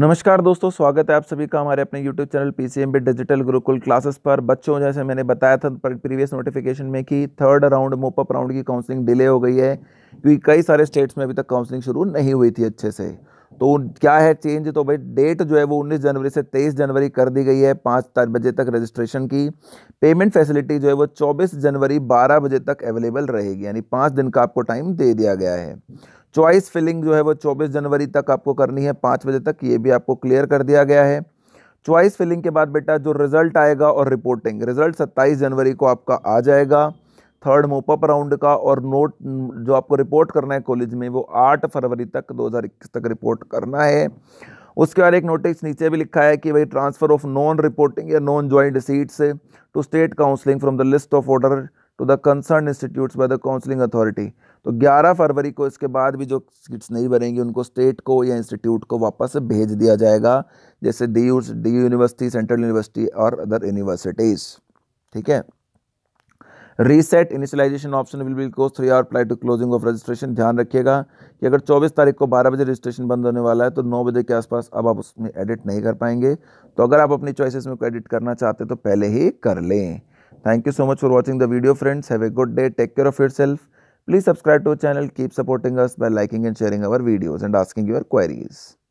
नमस्कार दोस्तों स्वागत है आप सभी का हमारे अपने YouTube channel P C M B digital Gurukul classes पर बच्चों जैसे मैंने बताया था प्रीवियस नोटिफिकेशन में कि थर्ड राउंड मोपअप राउंड की काउंसलिंग डिले हो गई है क्योंकि कई सारे स्टेट्स में अभी तक काउंसलिंग शुरू नहीं हुई थी अच्छे से तो क्या है चेंज तो भाई डेट जो है वो 19 जनवरी से 23 जनवरी कर दी गई है पाँच बजे तक रजिस्ट्रेशन की पेमेंट फैसिलिटी जो है वो 24 जनवरी 12 बजे तक अवेलेबल रहेगी यानी पाँच दिन का आपको टाइम दे दिया गया है चॉइस फिलिंग जो है वो 24 जनवरी तक आपको करनी है पाँच बजे तक ये भी आपको क्लियर कर दिया गया है चॉइस फिलिंग के बाद बेटा जो रिजल्ट आएगा और रिपोर्टिंग रिजल्ट सत्ताईस जनवरी को आपका आ जाएगा थर्ड मोपअप राउंड का और नोट जो आपको रिपोर्ट करना है कॉलेज में वो आठ फरवरी तक 2021 तक रिपोर्ट करना है उसके बाद एक नोटिस नीचे भी लिखा है कि भाई ट्रांसफ़र ऑफ नॉन रिपोर्टिंग या non joint seats to state counselling from the list of order to the concern institute by the counselling authority तो 11 फरवरी को इसके बाद भी जो सीट्स नहीं भरेंगी उनको स्टेट को या इंस्टीट्यूट को वापस भेज दिया जाएगा जैसे D D university central university और अदर यूनिवर्सिटीज़ ठीक है reset initialization option will be close three hour prior to closing of registration ध्यान रखिएगा कि अगर 24 तारीख को 12 बजे रजिस्ट्रेशन बंद होने वाला है तो 9 बजे के आसपास अब आप उसमें एडिट नहीं कर पाएंगे तो अगर आप अपनी चॉइसेस में को एडिट करना चाहते तो पहले ही कर लें thank you so much for watching the video friends have a good day take care of your self please subscribe to channel keep supporting us by liking and sharing our videos and asking your queries